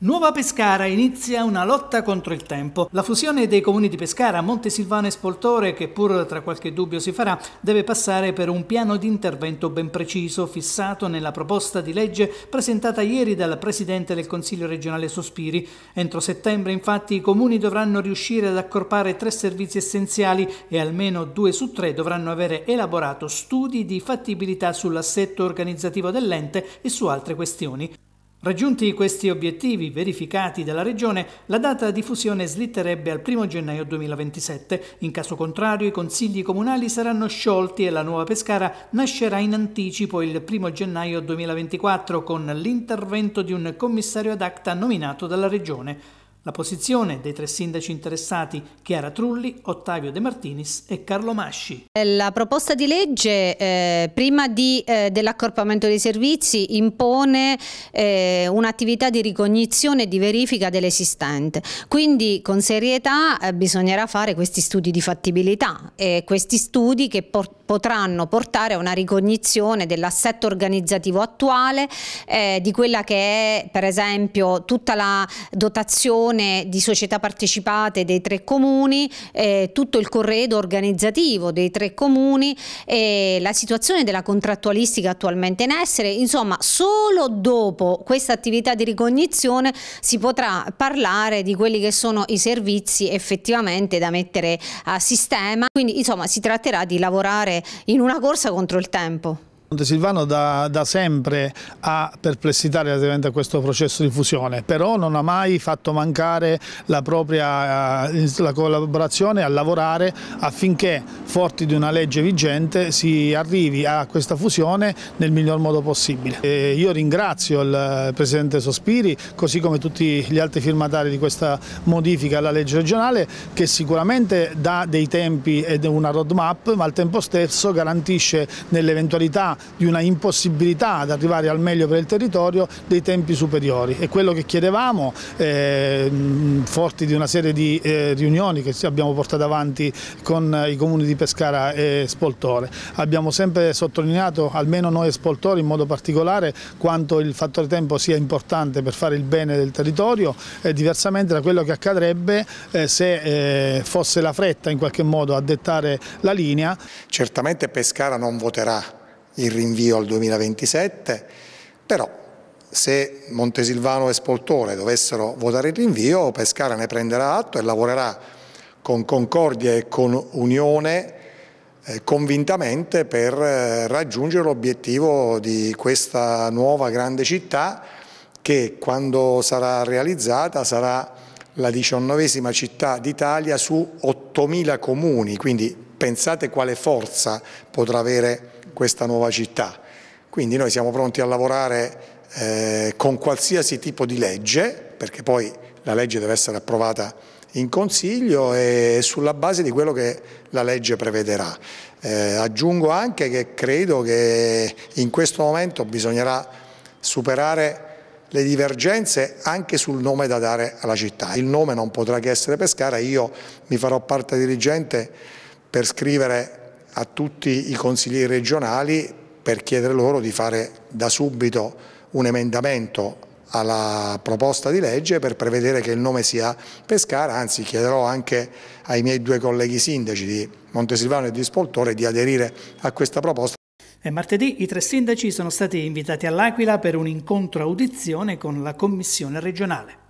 Nuova Pescara inizia una lotta contro il tempo. La fusione dei comuni di Pescara, Montesilvano e Spoltore, che pur tra qualche dubbio si farà, deve passare per un piano di intervento ben preciso, fissato nella proposta di legge presentata ieri dal Presidente del Consiglio regionale Sospiri. Entro settembre, infatti, i comuni dovranno riuscire ad accorpare tre servizi essenziali e almeno due su tre dovranno avere elaborato studi di fattibilità sull'assetto organizzativo dell'ente e su altre questioni. Raggiunti questi obiettivi verificati dalla Regione, la data di fusione slitterebbe al 1 gennaio 2027. In caso contrario, i consigli comunali saranno sciolti e la nuova Pescara nascerà in anticipo il 1 gennaio 2024 con l'intervento di un commissario ad acta nominato dalla Regione. La posizione dei tre sindaci interessati, Chiara Trulli, Ottavio De Martinis e Carlo Masci. Eh, la proposta di legge, eh, prima di, eh, dell'accorpamento dei servizi, impone eh, un'attività di ricognizione e di verifica dell'esistente. Quindi con serietà eh, bisognerà fare questi studi di fattibilità e questi studi che portano potranno portare a una ricognizione dell'assetto organizzativo attuale, eh, di quella che è per esempio tutta la dotazione di società partecipate dei tre comuni, eh, tutto il corredo organizzativo dei tre comuni, eh, la situazione della contrattualistica attualmente in essere, insomma solo dopo questa attività di ricognizione si potrà parlare di quelli che sono i servizi effettivamente da mettere a sistema, quindi insomma si tratterà di lavorare in una corsa contro il tempo. Monte Silvano da, da, sempre ha perplessità relativamente a questo processo di fusione, però non ha mai fatto mancare la propria eh, la collaborazione a lavorare affinché, forti di una legge vigente, si arrivi a questa fusione nel miglior modo possibile. E io ringrazio il Presidente Sospiri, così come tutti gli altri firmatari di questa modifica alla legge regionale, che sicuramente dà dei tempi ed una roadmap, ma al tempo stesso garantisce nell'eventualità di una impossibilità ad arrivare al meglio per il territorio, dei tempi superiori. È quello che chiedevamo, eh, forti di una serie di eh, riunioni che abbiamo portato avanti con eh, i comuni di Pescara e Spoltore. Abbiamo sempre sottolineato, almeno noi Spoltore in modo particolare, quanto il fattore tempo sia importante per fare il bene del territorio, eh, diversamente da quello che accadrebbe eh, se eh, fosse la fretta in qualche modo a dettare la linea. Certamente Pescara non voterà il rinvio al 2027, però se Montesilvano e Spoltore dovessero votare il rinvio, Pescara ne prenderà atto e lavorerà con concordia e con unione eh, convintamente per eh, raggiungere l'obiettivo di questa nuova grande città che quando sarà realizzata sarà la diciannovesima città d'Italia su 8.000 comuni, quindi pensate quale forza potrà avere questa nuova città. Quindi noi siamo pronti a lavorare eh, con qualsiasi tipo di legge, perché poi la legge deve essere approvata in Consiglio e sulla base di quello che la legge prevederà. Eh, aggiungo anche che credo che in questo momento bisognerà superare le divergenze anche sul nome da dare alla città. Il nome non potrà che essere Pescara, io mi farò parte dirigente per scrivere a tutti i consiglieri regionali per chiedere loro di fare da subito un emendamento alla proposta di legge per prevedere che il nome sia Pescara, anzi chiederò anche ai miei due colleghi sindaci di Montesilvano e di Spoltore di aderire a questa proposta. E martedì i tre sindaci sono stati invitati all'Aquila per un incontro audizione con la commissione regionale.